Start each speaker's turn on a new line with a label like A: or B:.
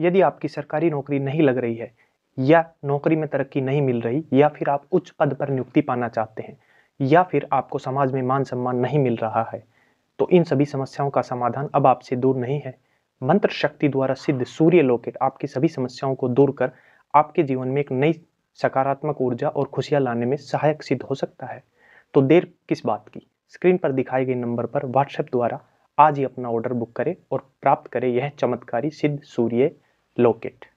A: यदि आपकी सरकारी नौकरी नहीं लग रही है या नौकरी में तरक्की नहीं मिल रही या फिर आप उच्च पद पर नियुक्ति पाना चाहते हैं या फिर आपको समाज में मान सम्मान नहीं मिल रहा है तो इन सभी समस्याओं का समाधान अब आपसे दूर नहीं है मंत्र शक्ति द्वारा सिद्ध सूर्य लोकेट आपकी सभी समस्याओं को दूर कर आपके जीवन में एक नई सकारात्मक ऊर्जा और खुशियां लाने में सहायक सिद्ध हो सकता है तो देर किस बात की स्क्रीन पर दिखाए गए नंबर पर व्हाट्सएप द्वारा आज ही अपना ऑर्डर बुक करें और प्राप्त करें यह चमत्कारी सिद्ध सूर्य लॉकेट